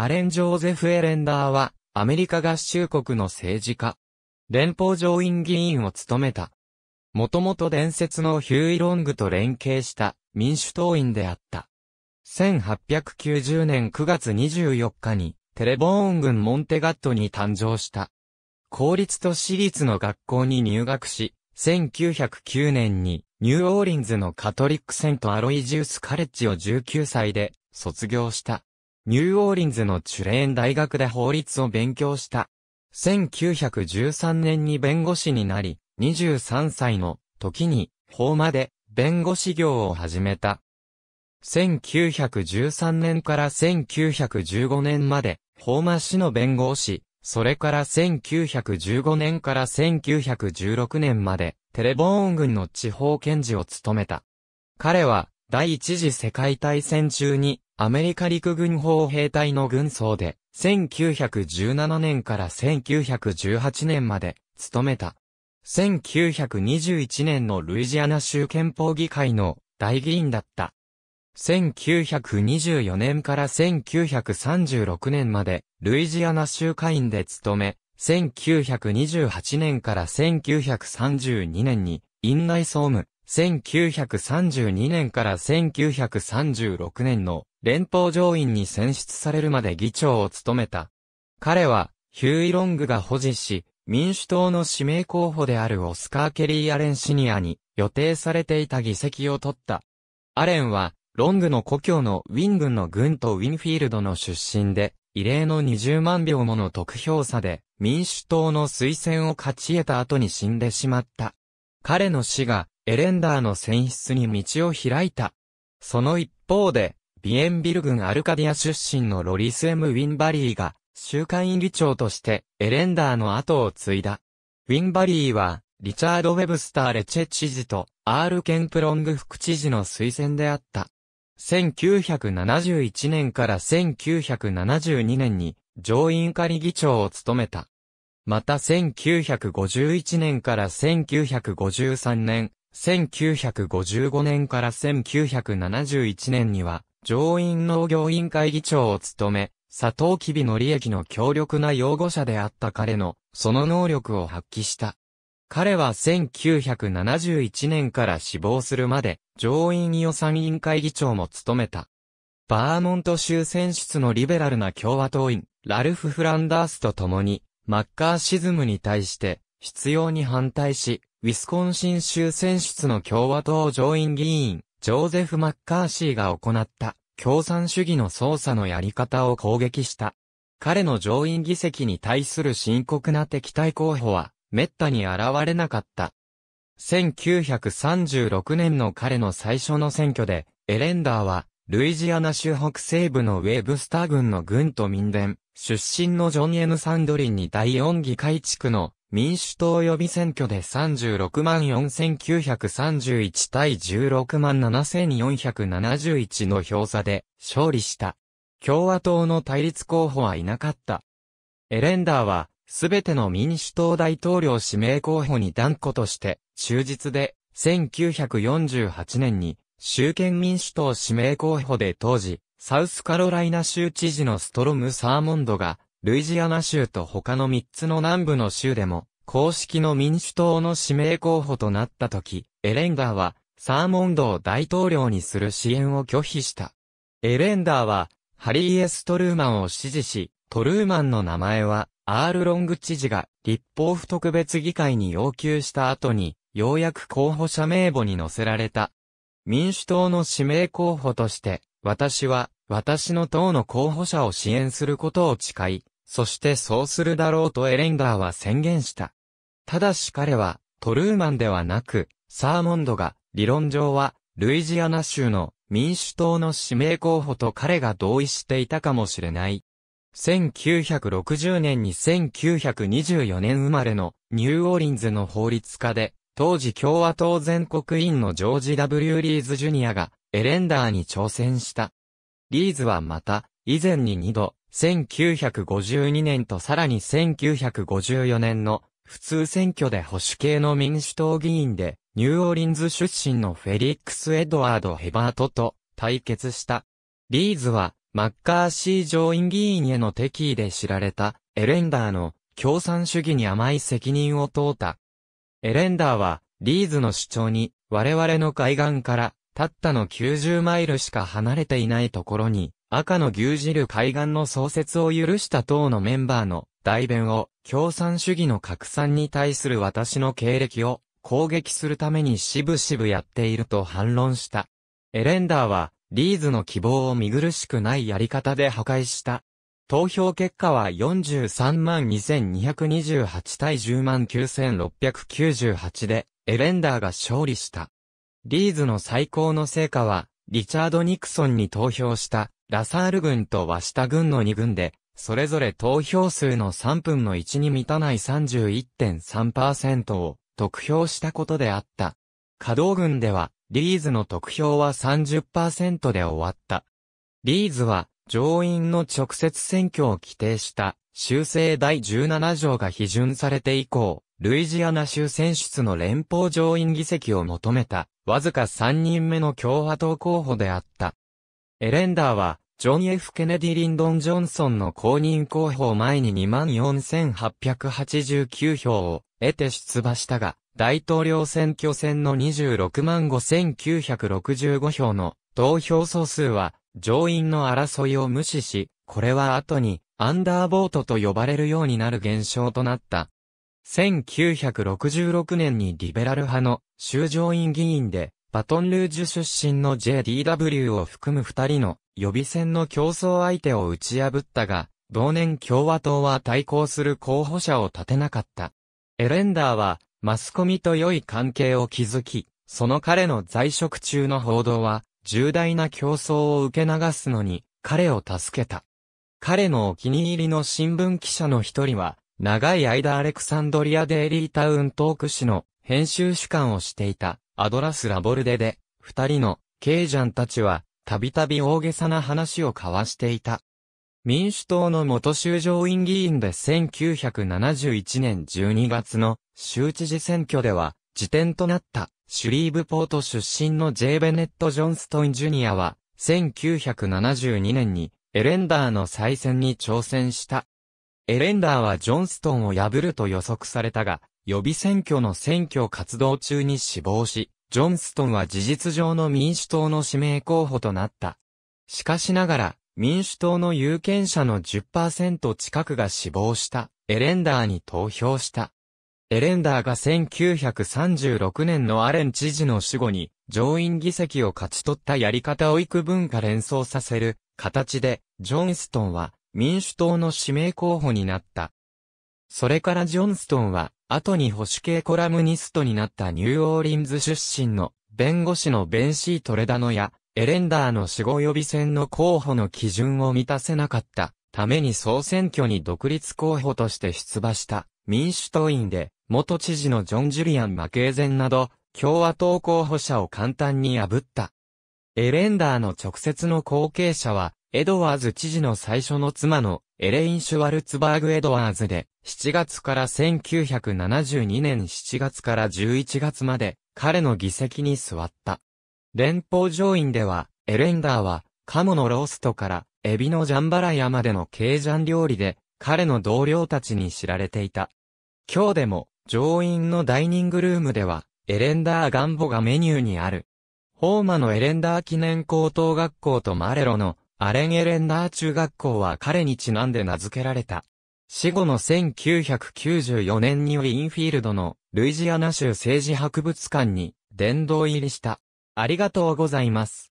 アレン・ジョーゼフ・エレンダーは、アメリカ合衆国の政治家。連邦上院議員を務めた。もともと伝説のヒューイ・ロングと連携した民主党員であった。1890年9月24日にテレボーン郡モンテガットに誕生した。公立と私立の学校に入学し、1909年にニューオーリンズのカトリックセントアロイジウスカレッジを19歳で卒業した。ニューオーリンズのチュレーン大学で法律を勉強した。1913年に弁護士になり、23歳の時に法まで弁護士業を始めた。1913年から1915年まで法馬氏の弁護士、それから1915年から1916年までテレボーン軍の地方検事を務めた。彼は第一次世界大戦中にアメリカ陸軍砲兵隊の軍曹で、1917年から1918年まで、勤めた。1921年のルイジアナ州憲法議会の大議員だった。1924年から1936年まで、ルイジアナ州会員で勤め、1928年から1932年に、院内総務、1932年から1936年の連邦上院に選出されるまで議長を務めた。彼は、ヒューイ・ロングが保持し、民主党の指名候補であるオスカー・ケリー・アレンシニアに予定されていた議席を取った。アレンは、ロングの故郷のウィングの軍とウィンフィールドの出身で、異例の20万票もの得票差で民主党の推薦を勝ち得た後に死んでしまった。彼の死がエレンダーの選出に道を開いた。その一方で、ビエンビル郡アルカディア出身のロリス・エム・ウィンバリーが、週会院議長としてエレンダーの後を継いだ。ウィンバリーは、リチャード・ウェブスター・レチェ知事と、アール・ケンプロング副知事の推薦であった。1971年から1972年に、上院仮議長を務めた。また1951年から1953年、1955年から1971年には、上院農業委員会議長を務め、佐藤きびの利益の強力な擁護者であった彼の、その能力を発揮した。彼は1971年から死亡するまで、上院予算委員会議長も務めた。バーモント州選出のリベラルな共和党員、ラルフ・フランダースと共に、マッカーシズムに対して、必要に反対し、ウィスコンシン州選出の共和党上院議員、ジョーゼフ・マッカーシーが行った共産主義の捜査のやり方を攻撃した。彼の上院議席に対する深刻な敵対候補は、滅多に現れなかった。1936年の彼の最初の選挙で、エレンダーは、ルイジアナ州北西部のウェブスター軍の軍と民伝、出身のジョン・エヌ・サンドリンに第4議会地区の民主党予備選挙で36万4931対16万7471の票差で勝利した。共和党の対立候補はいなかった。エレンダーは、すべての民主党大統領指名候補に断固として、忠実で、1948年に、州憲民主党指名候補で当時、サウスカロライナ州知事のストロム・サーモンドが、ルイジアナ州と他の3つの南部の州でも、公式の民主党の指名候補となった時、エレンダーは、サーモンドを大統領にする支援を拒否した。エレンダーは、ハリー・エス・トルーマンを支持し、トルーマンの名前は、アール・ロング知事が立法府特別議会に要求した後に、ようやく候補者名簿に載せられた。民主党の指名候補として、私は、私の党の候補者を支援することを誓い、そしてそうするだろうとエレンガーは宣言した。ただし彼は、トルーマンではなく、サーモンドが、理論上は、ルイジアナ州の民主党の指名候補と彼が同意していたかもしれない。1960年に1924年生まれのニューオーリンズの法律家で、当時共和党全国委員のジョージ・ W・ リーズ・ジュニアがエレンダーに挑戦した。リーズはまた、以前に2度、1952年とさらに1954年の普通選挙で保守系の民主党議員で、ニューオーリンズ出身のフェリックス・エドワード・ヘバートと対決した。リーズは、マッカーシー上院議員への敵意で知られた、エレンダーの共産主義に甘い責任を問うた。エレンダーは、リーズの主張に、我々の海岸から、たったの90マイルしか離れていないところに、赤の牛耳る海岸の創設を許した党のメンバーの代弁を共産主義の拡散に対する私の経歴を攻撃するためにしぶしぶやっていると反論した。エレンダーはリーズの希望を見苦しくないやり方で破壊した。投票結果は43万2228対10万9698でエレンダーが勝利した。リーズの最高の成果はリチャード・ニクソンに投票したラサール軍とワシタ軍の2軍で、それぞれ投票数の3分の1に満たない31.3%を得票したことであった。稼働軍では、リーズの得票は30%で終わった。リーズは、上院の直接選挙を規定した修正第17条が批准されて以降、ルイジアナ州選出の連邦上院議席を求めた、わずか3人目の共和党候補であった。エレンダーは、ジョン・ F・ ケネディ・リンドン・ジョンソンの公認候補を前に24,889票を得て出馬したが、大統領選挙戦の265,965票の投票総数は上院の争いを無視し、これは後にアンダーボートと呼ばれるようになる現象となった。1966年にリベラル派の修上院議員で、バトンルージュ出身の JDW を含む二人の予備選の競争相手を打ち破ったが、同年共和党は対抗する候補者を立てなかった。エレンダーは、マスコミと良い関係を築き、その彼の在職中の報道は、重大な競争を受け流すのに、彼を助けた。彼のお気に入りの新聞記者の一人は、長い間アレクサンドリア・デイリータウントーク誌の編集主管をしていたアドラス・ラボルデで、二人のケイジャンたちは、たびたび大げさな話を交わしていた。民主党の元州上院議員で1971年12月の州知事選挙では、辞典となったシュリーブポート出身の J. ベネット・ジョンストン・ジュニアは、1972年にエレンダーの再戦に挑戦した。エレンダーはジョンストンを破ると予測されたが、予備選挙の選挙活動中に死亡し、ジョンストンは事実上の民主党の指名候補となった。しかしながら、民主党の有権者の10%近くが死亡した、エレンダーに投票した。エレンダーが1936年のアレン知事の死後に、上院議席を勝ち取ったやり方を幾分か連想させる形で、ジョンストンは民主党の指名候補になった。それからジョンストンは、後に保守系コラムニストになったニューオーリンズ出身の弁護士のベンシー・トレダノや、エレンダーの死後予備選の候補の基準を満たせなかったために総選挙に独立候補として出馬した民主党員で、元知事のジョン・ジュリアン・マケーゼンなど、共和党候補者を簡単に破った。エレンダーの直接の後継者は、エドワーズ知事の最初の妻のエレイン・シュワルツバーグ・エドワーズで、7月から1972年7月から11月まで、彼の議席に座った。連邦上院では、エレンダーは、カモのローストから、エビのジャンバラヤまでのケージャン料理で、彼の同僚たちに知られていた。今日でも、上院のダイニングルームでは、エレンダーガンボがメニューにある。ホーマのエレンダー記念高等学校とマレロのアレン・エレンダー中学校は彼にちなんで名付けられた。死後の1994年にウィンフィールドのルイジアナ州政治博物館に殿堂入りした。ありがとうございます。